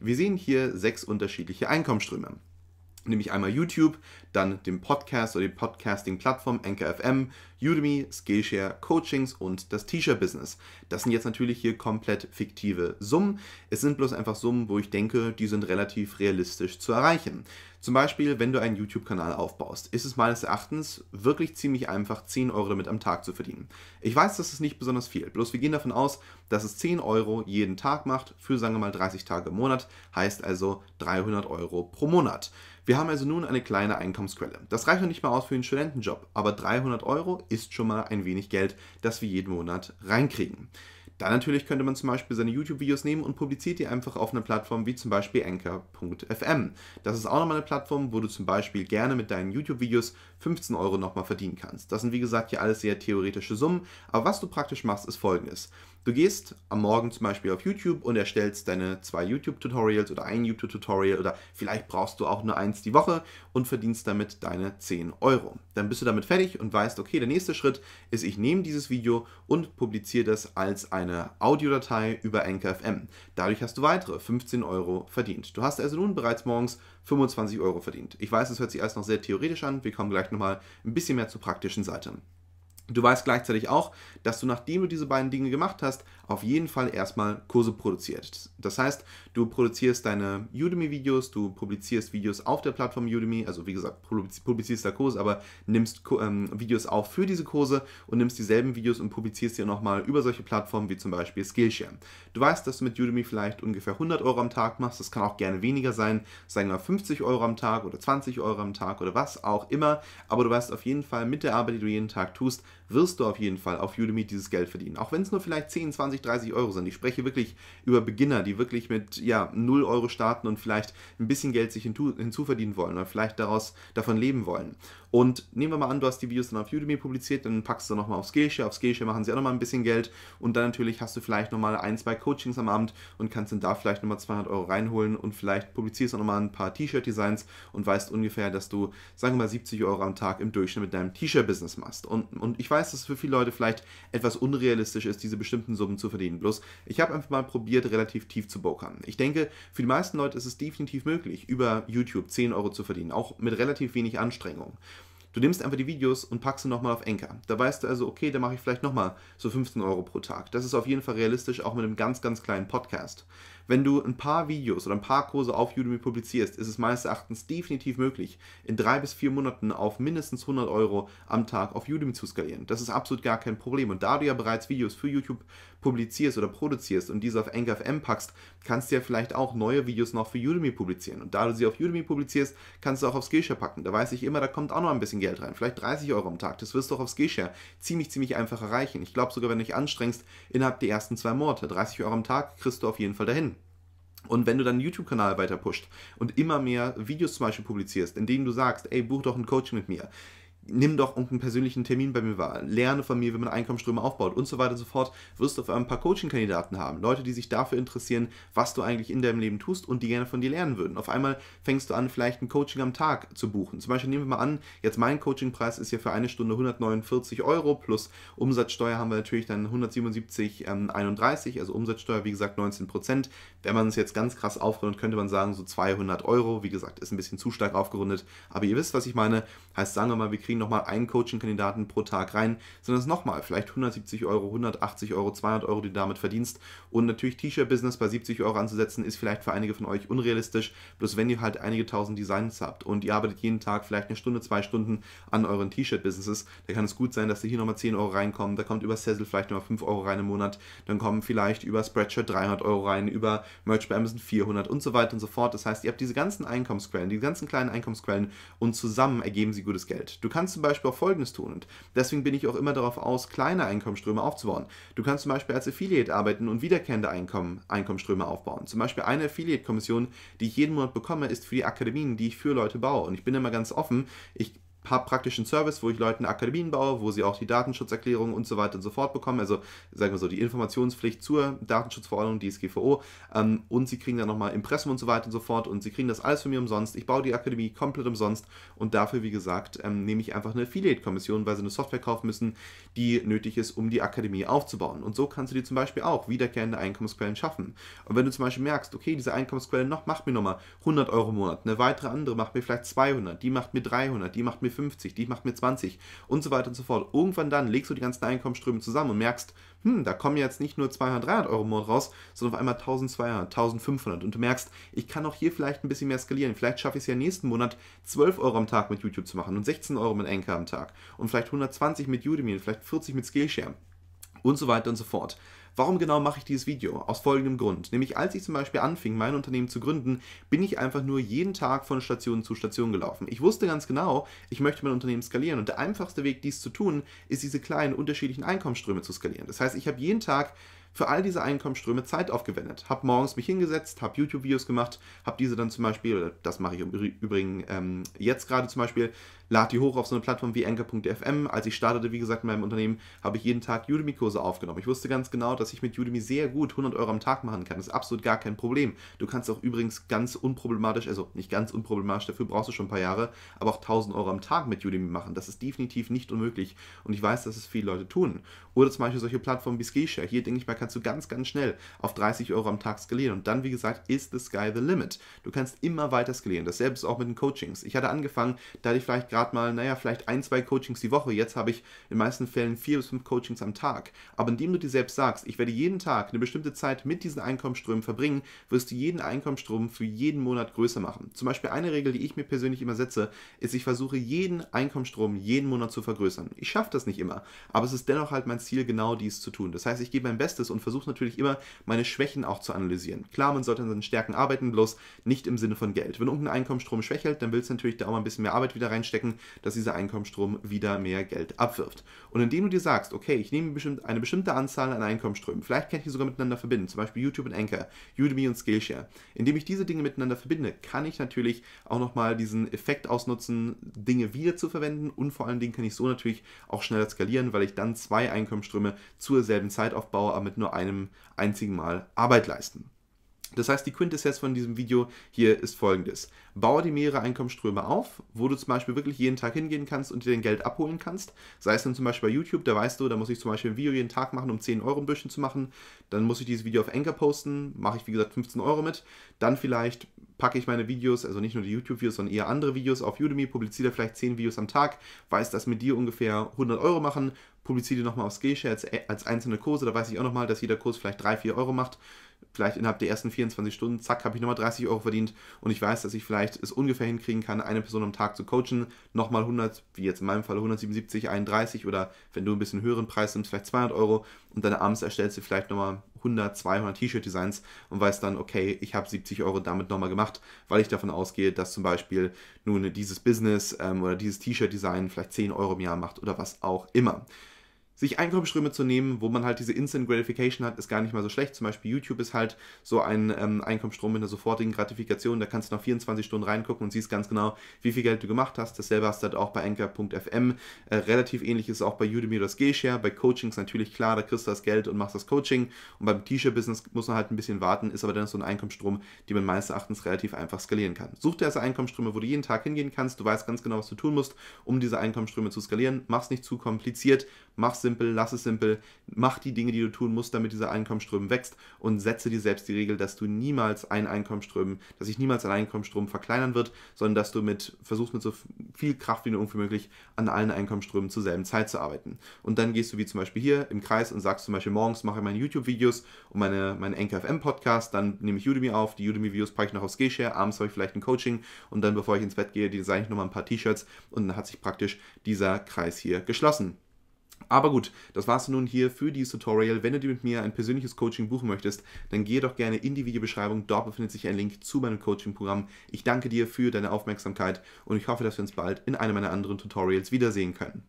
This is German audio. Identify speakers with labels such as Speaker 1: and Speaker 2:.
Speaker 1: Wir sehen hier sechs unterschiedliche Einkommensströme. Nämlich einmal YouTube, dann den Podcast oder die Podcasting-Plattform NKFM, Udemy, Skillshare, Coachings und das T-Shirt-Business. Das sind jetzt natürlich hier komplett fiktive Summen. Es sind bloß einfach Summen, wo ich denke, die sind relativ realistisch zu erreichen. Zum Beispiel, wenn du einen YouTube-Kanal aufbaust, ist es meines Erachtens wirklich ziemlich einfach, 10 Euro damit am Tag zu verdienen. Ich weiß, das ist nicht besonders viel, bloß wir gehen davon aus, dass es 10 Euro jeden Tag macht für, sagen wir mal, 30 Tage im Monat, heißt also 300 Euro pro Monat. Wir haben also nun eine kleine Einkommensquelle. Das reicht noch nicht mal aus für einen Studentenjob, aber 300 Euro ist schon mal ein wenig Geld, das wir jeden Monat reinkriegen. Dann natürlich könnte man zum Beispiel seine YouTube-Videos nehmen und publiziert die einfach auf einer Plattform wie zum Beispiel Anchor.fm. Das ist auch nochmal eine Plattform, wo du zum Beispiel gerne mit deinen YouTube-Videos 15 Euro nochmal verdienen kannst. Das sind wie gesagt hier alles sehr theoretische Summen, aber was du praktisch machst, ist folgendes. Du gehst am Morgen zum Beispiel auf YouTube und erstellst deine zwei YouTube-Tutorials oder ein YouTube-Tutorial oder vielleicht brauchst du auch nur eins die Woche und verdienst damit deine 10 Euro. Dann bist du damit fertig und weißt, okay, der nächste Schritt ist, ich nehme dieses Video und publiziere das als eine Audiodatei über NKFM. Dadurch hast du weitere 15 Euro verdient. Du hast also nun bereits morgens 25 Euro verdient. Ich weiß, es hört sich alles noch sehr theoretisch an, wir kommen gleich vielleicht nochmal ein bisschen mehr zur praktischen Seite. Du weißt gleichzeitig auch, dass du nachdem du diese beiden Dinge gemacht hast, auf jeden Fall erstmal Kurse produziert. Das heißt, du produzierst deine Udemy-Videos, du publizierst Videos auf der Plattform Udemy, also wie gesagt, publizierst da Kurse, aber nimmst ähm, Videos auf für diese Kurse und nimmst dieselben Videos und publizierst sie nochmal über solche Plattformen wie zum Beispiel Skillshare. Du weißt, dass du mit Udemy vielleicht ungefähr 100 Euro am Tag machst, das kann auch gerne weniger sein, sagen wir 50 Euro am Tag oder 20 Euro am Tag oder was auch immer, aber du weißt auf jeden Fall, mit der Arbeit, die du jeden Tag tust, wirst du auf jeden Fall auf Udemy dieses Geld verdienen. Auch wenn es nur vielleicht 10, 20, 20, 30 Euro sind. Ich spreche wirklich über Beginner, die wirklich mit ja, 0 Euro starten und vielleicht ein bisschen Geld sich hinzu, hinzuverdienen wollen oder vielleicht daraus davon leben wollen. Und nehmen wir mal an, du hast die Videos dann auf Udemy publiziert, dann packst du nochmal auf Skillshare, auf Skillshare machen sie auch nochmal ein bisschen Geld und dann natürlich hast du vielleicht nochmal ein, zwei Coachings am Abend und kannst dann da vielleicht nochmal 200 Euro reinholen und vielleicht publizierst du nochmal ein paar T-Shirt-Designs und weißt ungefähr, dass du, sagen wir mal, 70 Euro am Tag im Durchschnitt mit deinem T-Shirt-Business machst. Und, und ich weiß, dass es für viele Leute vielleicht etwas unrealistisch ist, diese bestimmten Summen zu verdienen. Bloß, ich habe einfach mal probiert, relativ tief zu bokern. Ich denke, für die meisten Leute ist es definitiv möglich, über YouTube 10 Euro zu verdienen, auch mit relativ wenig Anstrengung. Du nimmst einfach die Videos und packst sie nochmal auf Enker. Da weißt du also, okay, da mache ich vielleicht nochmal so 15 Euro pro Tag. Das ist auf jeden Fall realistisch, auch mit einem ganz, ganz kleinen Podcast. Wenn du ein paar Videos oder ein paar Kurse auf Udemy publizierst, ist es meines Erachtens definitiv möglich, in drei bis vier Monaten auf mindestens 100 Euro am Tag auf Udemy zu skalieren. Das ist absolut gar kein Problem. Und da du ja bereits Videos für YouTube publizierst oder produzierst und diese auf Anchor FM packst, kannst du ja vielleicht auch neue Videos noch für Udemy publizieren. Und da du sie auf Udemy publizierst, kannst du auch auf Skillshare packen. Da weiß ich immer, da kommt auch noch ein bisschen Geld Geld rein, vielleicht 30 Euro am Tag. Das wirst du auch auf Skillshare ziemlich, ziemlich einfach erreichen. Ich glaube sogar, wenn du dich anstrengst, innerhalb der ersten zwei Monate, 30 Euro am Tag kriegst du auf jeden Fall dahin. Und wenn du deinen YouTube-Kanal weiter pusht und immer mehr Videos zum Beispiel publizierst, in denen du sagst, ey, buch doch ein Coaching mit mir, nimm doch einen persönlichen Termin bei mir wahr, lerne von mir, wie man Einkommensströme aufbaut und so weiter und so fort, wirst du auf einmal ein paar Coaching-Kandidaten haben, Leute, die sich dafür interessieren, was du eigentlich in deinem Leben tust und die gerne von dir lernen würden. Auf einmal fängst du an, vielleicht ein Coaching am Tag zu buchen. Zum Beispiel nehmen wir mal an, jetzt mein Coaching-Preis ist ja für eine Stunde 149 Euro plus Umsatzsteuer haben wir natürlich dann 177,31, ähm, also Umsatzsteuer, wie gesagt, 19 Wenn man es jetzt ganz krass aufrundet, könnte man sagen, so 200 Euro, wie gesagt, ist ein bisschen zu stark aufgerundet, aber ihr wisst, was ich meine. Heißt, sagen wir mal, wir kriegen kriegen nochmal einen Coaching-Kandidaten pro Tag rein, sondern es nochmal vielleicht 170 Euro, 180 Euro, 200 Euro, die du damit verdienst. Und natürlich T-Shirt-Business bei 70 Euro anzusetzen, ist vielleicht für einige von euch unrealistisch. Bloß wenn ihr halt einige tausend Designs habt und ihr arbeitet jeden Tag vielleicht eine Stunde, zwei Stunden an euren T-Shirt-Businesses, da kann es gut sein, dass ihr hier nochmal 10 Euro reinkommen, da kommt über Sezzle vielleicht nochmal 5 Euro rein im Monat, dann kommen vielleicht über Spreadshirt 300 Euro rein, über Merch bei Amazon 400 und so weiter und so fort. Das heißt, ihr habt diese ganzen Einkommensquellen, die ganzen kleinen Einkommensquellen und zusammen ergeben sie gutes Geld. Du kannst kannst zum Beispiel auch Folgendes tun und deswegen bin ich auch immer darauf aus, kleine Einkommensströme aufzubauen. Du kannst zum Beispiel als Affiliate arbeiten und wiederkehrende Einkommen, Einkommensströme aufbauen. Zum Beispiel eine Affiliate-Kommission, die ich jeden Monat bekomme, ist für die Akademien, die ich für Leute baue. Und ich bin immer ganz offen, ich habe praktischen Service, wo ich Leuten Akademien baue, wo sie auch die Datenschutzerklärung und so weiter und so fort bekommen. Also sagen wir so, die Informationspflicht zur Datenschutzverordnung, DSGVO. Ähm, und sie kriegen dann nochmal Impressum und so weiter und so fort. Und sie kriegen das alles von mir umsonst. Ich baue die Akademie komplett umsonst. Und dafür, wie gesagt, ähm, nehme ich einfach eine Affiliate-Kommission, weil sie eine Software kaufen müssen, die nötig ist, um die Akademie aufzubauen. Und so kannst du dir zum Beispiel auch wiederkehrende Einkommensquellen schaffen. Und wenn du zum Beispiel merkst, okay, diese Einkommensquelle noch, macht mir nochmal 100 Euro im Monat, eine weitere andere macht mir vielleicht 200, die macht mir 300, die macht mir mir 50, die macht mir 20 und so weiter und so fort. Irgendwann dann legst du die ganzen Einkommensströme zusammen und merkst, hm, da kommen jetzt nicht nur 200, 300 Euro im Monat raus, sondern auf einmal 1200, 1500 und du merkst, ich kann auch hier vielleicht ein bisschen mehr skalieren. Vielleicht schaffe ich es ja nächsten Monat 12 Euro am Tag mit YouTube zu machen und 16 Euro mit Anker am Tag und vielleicht 120 mit Udemy und vielleicht 40 mit Skillshare und so weiter und so fort. Warum genau mache ich dieses Video? Aus folgendem Grund. Nämlich als ich zum Beispiel anfing, mein Unternehmen zu gründen, bin ich einfach nur jeden Tag von Station zu Station gelaufen. Ich wusste ganz genau, ich möchte mein Unternehmen skalieren und der einfachste Weg, dies zu tun, ist diese kleinen unterschiedlichen Einkommensströme zu skalieren. Das heißt, ich habe jeden Tag für all diese Einkommensströme Zeit aufgewendet. Hab morgens mich hingesetzt, hab YouTube-Videos gemacht, hab diese dann zum Beispiel, das mache ich im Übrigen ähm, jetzt gerade zum Beispiel, lade die hoch auf so eine Plattform wie anchor.fm. Als ich startete, wie gesagt, in meinem Unternehmen, habe ich jeden Tag Udemy-Kurse aufgenommen. Ich wusste ganz genau, dass ich mit Udemy sehr gut 100 Euro am Tag machen kann. Das ist absolut gar kein Problem. Du kannst auch übrigens ganz unproblematisch, also nicht ganz unproblematisch, dafür brauchst du schon ein paar Jahre, aber auch 1000 Euro am Tag mit Udemy machen. Das ist definitiv nicht unmöglich und ich weiß, dass es viele Leute tun. Oder zum Beispiel solche Plattformen wie Skishare. Hier denke ich mal, kannst du ganz, ganz schnell auf 30 Euro am Tag skalieren. Und dann, wie gesagt, ist the sky the limit. Du kannst immer weiter skalieren. Dasselbe ist auch mit den Coachings. Ich hatte angefangen, da hatte ich vielleicht gerade mal, naja, vielleicht ein, zwei Coachings die Woche. Jetzt habe ich in den meisten Fällen vier bis fünf Coachings am Tag. Aber indem du dir selbst sagst, ich werde jeden Tag eine bestimmte Zeit mit diesen Einkommensströmen verbringen, wirst du jeden Einkommensstrom für jeden Monat größer machen. Zum Beispiel eine Regel, die ich mir persönlich immer setze, ist, ich versuche jeden Einkommensstrom jeden Monat zu vergrößern. Ich schaffe das nicht immer, aber es ist dennoch halt mein Ziel Ziel, genau dies zu tun. Das heißt, ich gebe mein Bestes und versuche natürlich immer, meine Schwächen auch zu analysieren. Klar, man sollte an seinen Stärken arbeiten, bloß nicht im Sinne von Geld. Wenn irgendein Einkommensstrom schwächelt, dann willst du natürlich da auch mal ein bisschen mehr Arbeit wieder reinstecken, dass dieser Einkommensstrom wieder mehr Geld abwirft. Und indem du dir sagst, okay, ich nehme eine bestimmte Anzahl an Einkommensströmen, vielleicht kann ich die sogar miteinander verbinden, zum Beispiel YouTube und Anchor, Udemy und Skillshare. Indem ich diese Dinge miteinander verbinde, kann ich natürlich auch nochmal diesen Effekt ausnutzen, Dinge wieder zu verwenden und vor allen Dingen kann ich so natürlich auch schneller skalieren, weil ich dann zwei Einkommensströme Einkommensströme zur selben Zeit aufbaue, aber mit nur einem einzigen Mal Arbeit leisten. Das heißt, die Quintessenz von diesem Video hier ist folgendes. Bau dir mehrere Einkommensströme auf, wo du zum Beispiel wirklich jeden Tag hingehen kannst und dir dein Geld abholen kannst. Sei es dann zum Beispiel bei YouTube, da weißt du, da muss ich zum Beispiel ein Video jeden Tag machen, um 10 Euro ein bisschen zu machen. Dann muss ich dieses Video auf Anchor posten, mache ich wie gesagt 15 Euro mit. Dann vielleicht packe ich meine Videos, also nicht nur die YouTube-Videos, sondern eher andere Videos auf Udemy, publiziere vielleicht 10 Videos am Tag, weiß, dass mit dir ungefähr 100 Euro machen, publiziere nochmal auf Skillshare als, als einzelne Kurse, da weiß ich auch nochmal, dass jeder Kurs vielleicht 3, 4 Euro macht vielleicht innerhalb der ersten 24 Stunden, zack, habe ich nochmal 30 Euro verdient und ich weiß, dass ich vielleicht es ungefähr hinkriegen kann, eine Person am Tag zu coachen, nochmal 100, wie jetzt in meinem Fall 177, 31 oder wenn du ein bisschen höheren Preis nimmst, vielleicht 200 Euro und dann abends erstellst du vielleicht nochmal 100, 200 T-Shirt-Designs und weißt dann, okay, ich habe 70 Euro damit nochmal gemacht, weil ich davon ausgehe, dass zum Beispiel nun dieses Business ähm, oder dieses T-Shirt-Design vielleicht 10 Euro im Jahr macht oder was auch immer sich Einkommensströme zu nehmen, wo man halt diese Instant Gratification hat, ist gar nicht mal so schlecht. Zum Beispiel YouTube ist halt so ein ähm, Einkommensstrom mit einer sofortigen Gratifikation. Da kannst du nach 24 Stunden reingucken und siehst ganz genau, wie viel Geld du gemacht hast. Dasselbe hast du halt auch bei Anchor.fm. Äh, relativ ähnlich ist es auch bei Udemy oder Skillshare. Bei Coachings natürlich klar, da kriegst du das Geld und machst das Coaching. Und beim T-Shirt-Business muss man halt ein bisschen warten, ist aber dann so ein Einkommensstrom, den man meines Erachtens relativ einfach skalieren kann. Such dir also Einkommensströme, wo du jeden Tag hingehen kannst. Du weißt ganz genau, was du tun musst, um diese Einkommensströme zu skalieren. Mach's nicht zu kompliziert, mach's simpel, lass es simpel, mach die Dinge, die du tun musst, damit dieser Einkommensström wächst und setze dir selbst die Regel, dass du niemals ein Einkommensström, dass sich niemals ein Einkommensstrom verkleinern wird, sondern dass du mit versuchst mit so viel Kraft wie nur irgendwie möglich an allen Einkommensströmen zur selben Zeit zu arbeiten. Und dann gehst du wie zum Beispiel hier im Kreis und sagst zum Beispiel morgens mache ich meine YouTube-Videos und meine, meine NKFM-Podcast, dann nehme ich Udemy auf, die Udemy-Videos packe ich noch auf Skillshare, abends habe ich vielleicht ein Coaching und dann bevor ich ins Bett gehe, design ich nochmal ein paar T-Shirts und dann hat sich praktisch dieser Kreis hier geschlossen. Aber gut, das war's nun hier für dieses Tutorial. Wenn du dir mit mir ein persönliches Coaching buchen möchtest, dann gehe doch gerne in die Videobeschreibung. Dort befindet sich ein Link zu meinem Coaching-Programm. Ich danke dir für deine Aufmerksamkeit und ich hoffe, dass wir uns bald in einem meiner anderen Tutorials wiedersehen können.